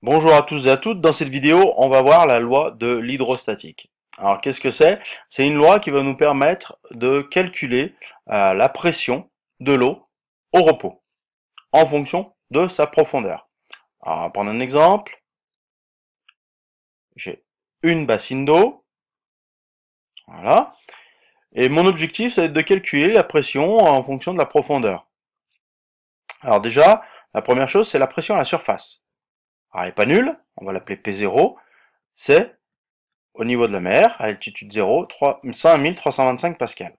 Bonjour à tous et à toutes, dans cette vidéo on va voir la loi de l'hydrostatique. Alors qu'est-ce que c'est C'est une loi qui va nous permettre de calculer euh, la pression de l'eau au repos en fonction de sa profondeur. Alors on va prendre un exemple. J'ai une bassine d'eau. Voilà. Et mon objectif c'est de calculer la pression en fonction de la profondeur. Alors déjà, la première chose c'est la pression à la surface. Alors, elle n'est pas nulle, on va l'appeler P0. C'est au niveau de la mer, à altitude 0, 5325 pascal.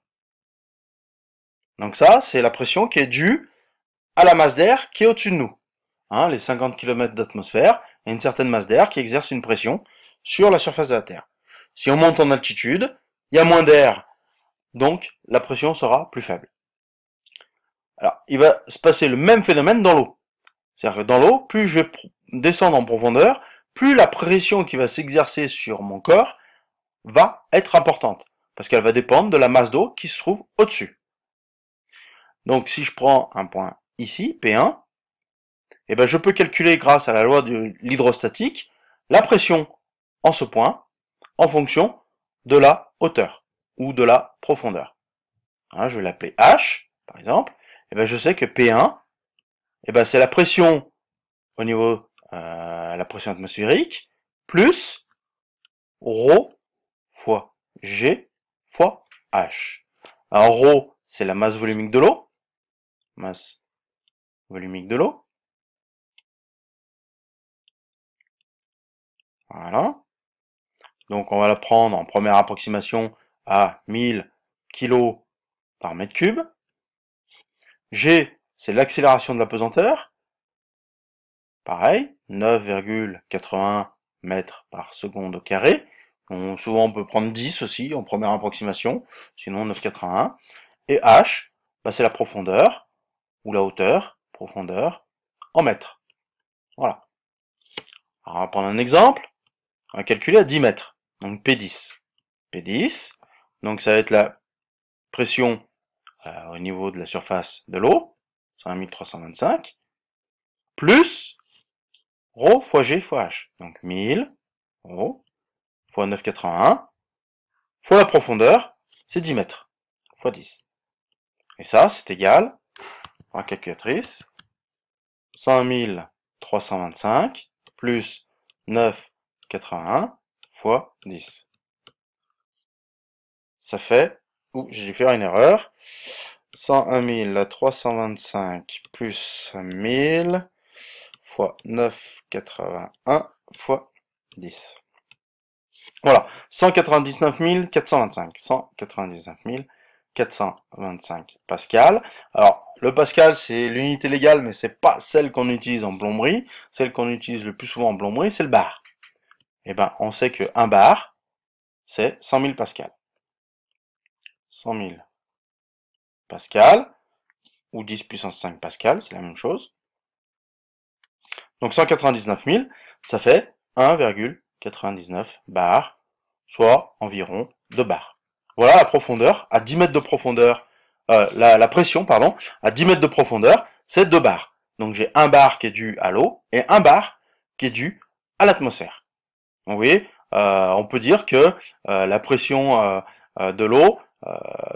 Donc ça, c'est la pression qui est due à la masse d'air qui est au-dessus de nous. Hein, les 50 km d'atmosphère, et une certaine masse d'air qui exerce une pression sur la surface de la Terre. Si on monte en altitude, il y a moins d'air, donc la pression sera plus faible. Alors, il va se passer le même phénomène dans l'eau. C'est-à-dire que dans l'eau, plus je vais descendre en profondeur, plus la pression qui va s'exercer sur mon corps va être importante, parce qu'elle va dépendre de la masse d'eau qui se trouve au-dessus. Donc si je prends un point ici, P1, eh ben, je peux calculer grâce à la loi de l'hydrostatique la pression en ce point en fonction de la hauteur ou de la profondeur. Hein, je vais l'appeler H, par exemple. Et eh ben, je sais que P1, eh ben, c'est la pression au niveau euh, la pression atmosphérique, plus ρ fois G fois H. Alors ρ, c'est la masse volumique de l'eau, masse volumique de l'eau. Voilà. Donc on va la prendre en première approximation à 1000 kg par mètre cube. G, c'est l'accélération de la pesanteur pareil, 9,81 mètres par seconde au carré. souvent, on peut prendre 10 aussi en première approximation, sinon 9,81. Et H, bah, c'est la profondeur, ou la hauteur, profondeur, en mètres. Voilà. Alors, on va prendre un exemple. On va calculer à 10 mètres, donc P10. P10, donc ça va être la pression euh, au niveau de la surface de l'eau, 1325, plus Rho fois g fois h. Donc 1000, rho, fois 9,81, fois la profondeur, c'est 10 mètres, fois 10. Et ça, c'est égal, en calculatrice, 101 325 plus 9,81 fois 10. Ça fait, ou j'ai dû faire une erreur, 101 325 plus 1000 fois 9,81 fois 10. Voilà, 199 425, 199 425 pascal. Alors, le pascal, c'est l'unité légale, mais c'est pas celle qu'on utilise en plomberie. Celle qu'on utilise le plus souvent en plomberie, c'est le bar. Eh bien, on sait que un bar, c'est 100 000 pascal. 100 000 pascal, ou 10 puissance 5 pascal, c'est la même chose. Donc 199 000, ça fait 1,99 bar, soit environ 2 bar. Voilà la profondeur, à 10 mètres de profondeur, euh, la, pression, pardon, à 10 mètres de profondeur, c'est 2 bar. Donc j'ai 1 bar qui est dû à l'eau et 1 bar qui est dû à l'atmosphère. vous voyez, euh, on peut dire que euh, la pression de l'eau,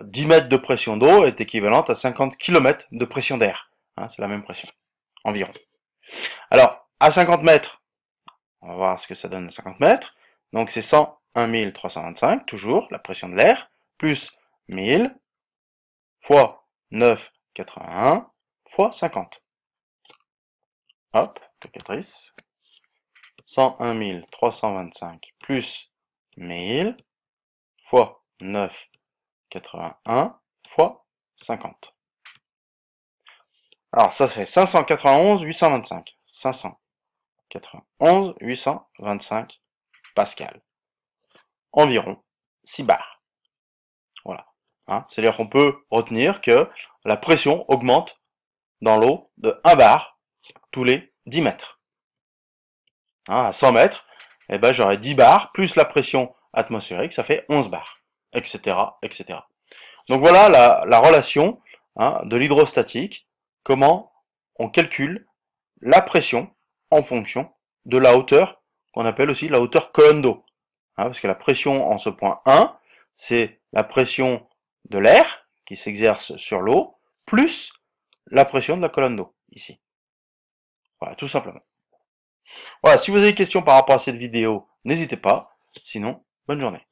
10 mètres de pression d'eau est équivalente à 50 km de pression d'air. Hein. c'est la même pression, environ. Alors, à 50 mètres, on va voir ce que ça donne à 50 mètres. Donc c'est 101 325, toujours la pression de l'air, plus 1000 fois 9,81 fois 50. Hop, calculatrice. 101 325 plus 1000 fois 9,81 fois 50. Alors ça fait 591, 825. 591, 825 pascal. Environ 6 bars. Voilà. Hein C'est-à-dire qu'on peut retenir que la pression augmente dans l'eau de 1 bar tous les 10 mètres. Hein, à 100 mètres, eh ben, j'aurai 10 bars plus la pression atmosphérique, ça fait 11 bars, etc. etc. Donc voilà la, relation hein, de l'hydrostatique comment on calcule la pression en fonction de la hauteur qu'on appelle aussi la hauteur colonne hein, d'eau. parce que la pression en ce point 1, c'est la pression de l'air qui s'exerce sur l'eau, plus la pression de la colonne d'eau, ici. Voilà, tout simplement. Voilà, si vous avez des questions par rapport à cette vidéo, n'hésitez pas. Sinon, bonne journée.